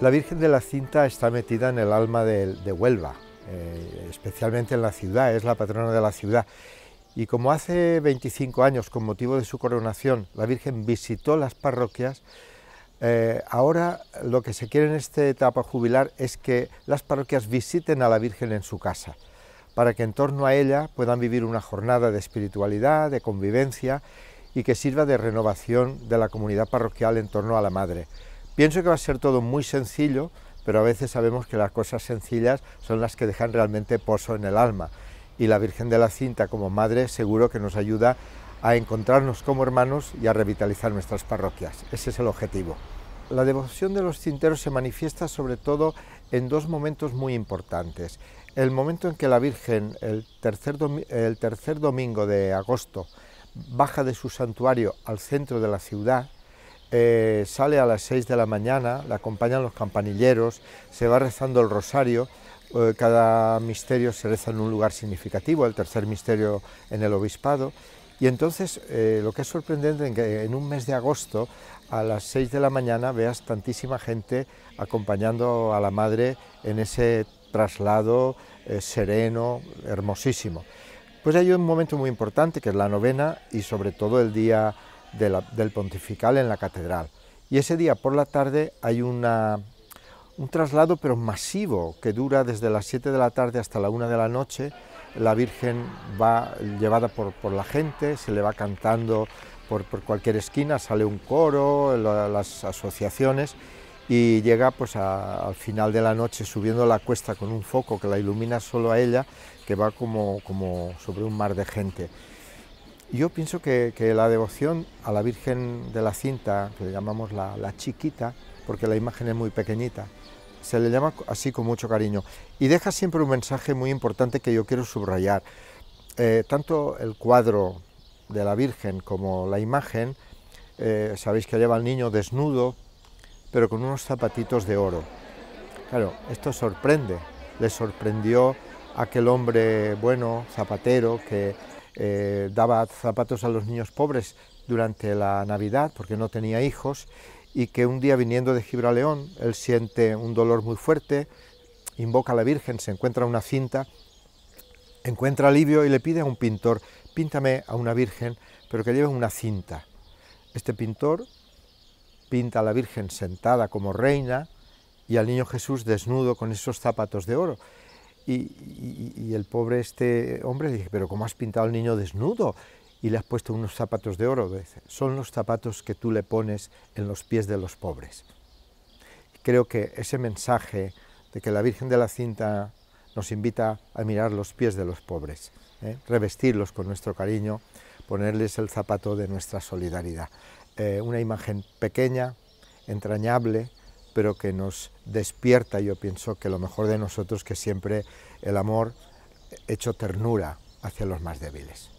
La Virgen de la Cinta está metida en el alma de, Huelva, eh, especialmente en la ciudad, es la patrona de la ciudad. Y como hace 25 años, con motivo de su coronación, la Virgen visitó las parroquias, eh, ahora lo que se quiere en esta etapa jubilar es que las parroquias visiten a la Virgen en su casa, para que en torno a ella puedan vivir una jornada de espiritualidad, de convivencia y que sirva de renovación de la comunidad parroquial en torno a la Madre. Pienso que va a ser todo muy sencillo, pero a veces sabemos que las cosas sencillas son las que dejan realmente pozo en el alma. Y la Virgen de la Cinta como madre seguro que nos ayuda a encontrarnos como hermanos y a revitalizar nuestras parroquias. Ese es el objetivo. La devoción de los cinteros se manifiesta sobre todo en dos momentos muy importantes. El momento en que la Virgen, el tercer, el tercer domingo de agosto, baja de su santuario al centro de la ciudad, eh, sale a las 6 de la mañana, la acompañan los campanilleros, se va rezando el rosario, eh, cada misterio se reza en un lugar significativo, el tercer misterio en el obispado, y entonces eh, lo que es sorprendente es que en un mes de agosto a las 6 de la mañana veas tantísima gente acompañando a la madre en ese traslado sereno, hermosísimo. Pues hay un momento muy importante que es la novena y sobre todo el día del pontifical en la catedral. Y ese día por la tarde hay una, un traslado pero masivo que dura desde las 7 de la tarde hasta la 1 de la noche. La Virgen va llevada por, la gente, se le va cantando por, cualquier esquina, sale un coro, las asociaciones y llega pues al final de la noche subiendo la cuesta con un foco que la ilumina solo a ella, que va como, como sobre un mar de gente. Yo pienso que, la devoción a la Virgen de la Cinta, que le llamamos la, chiquita, porque la imagen es muy pequeñita, se le llama así con mucho cariño. Y deja siempre un mensaje muy importante que yo quiero subrayar. Eh, tanto el cuadro de la Virgen como la imagen, eh, sabéis que lleva al niño desnudo, pero con unos zapatitos de oro. Claro, esto sorprende. Le sorprendió aquel hombre bueno, zapatero, que eh, daba zapatos a los niños pobres durante la Navidad porque no tenía hijos y que un día viniendo de Gibraleón él siente un dolor muy fuerte, invoca a la Virgen, se encuentra una cinta, encuentra alivio y le pide a un pintor, píntame a una Virgen, pero que lleve una cinta. Este pintor pinta a la Virgen sentada como reina y al niño Jesús desnudo con esos zapatos de oro. Y, el pobre este hombre le dije, pero ¿cómo has pintado al niño desnudo? Y le has puesto unos zapatos de oro. son los zapatos que tú le pones en los pies de los pobres. Creo que ese mensaje de que la Virgen de la Cinta nos invita a mirar los pies de los pobres, ¿eh? revestirlos con nuestro cariño, ponerles el zapato de nuestra solidaridad. Eh, una imagen pequeña, entrañable, pero que nos despierta, yo pienso, que lo mejor de nosotros, que siempre el amor hecho ternura hacia los más débiles.